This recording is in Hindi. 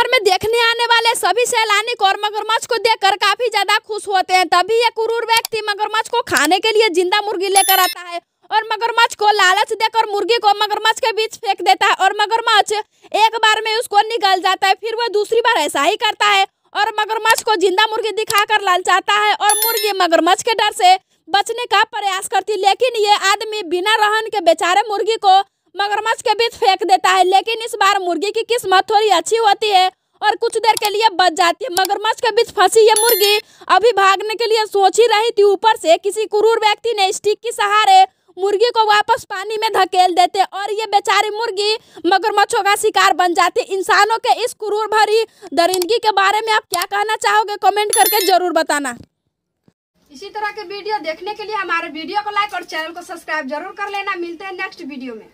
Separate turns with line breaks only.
भर में देखने आने वाले सभी सैलानी और मगरमच्छ को देखकर काफी ज्यादा खुश होते हैं तभी एक क्रूर व्यक्ति मगरमच्छ को खाने के लिए जिंदा मुर्गी लेकर आता है और मगरमच्छ को लालच देकर मुर्गी को मगरमच्छ के बीच फेंक देता है और मगरमच्छ एक बार में उसको निकल जाता है फिर वह दूसरी बार ऐसा ही करता है और मगरमच्छ को जिंदा मुर्गी दिखाकर लालचाता है और मुर्गी मगरमच्छ के डर से बचने का प्रयास करती लेकिन ये आदमी बिना रहन के बेचारे मुर्गी को मगरमच्छ के बीच फेंक देता है लेकिन इस बार मुर्गी की किस्मत थोड़ी अच्छी होती है और कुछ देर के लिए बच जाती है मगरमच्छ के बीच फंसी ये मुर्गी अभी भागने के लिए सोच ही रही थी ऊपर से किसी क्रूर व्यक्ति ने स्टिक के सहारे मुर्गी को वापस पानी में धकेल देते और ये बेचारी मुर्गी मगरमच्छों का शिकार बन जाती इंसानों के इस क्रूर भरी दरिंदगी के बारे में आप क्या कहना चाहोगे कॉमेंट करके जरूर बताना इसी तरह के वीडियो देखने के लिए हमारे वीडियो को लाइक और चैनल को सब्सक्राइब जरूर कर लेना मिलते हैं नेक्स्ट वीडियो में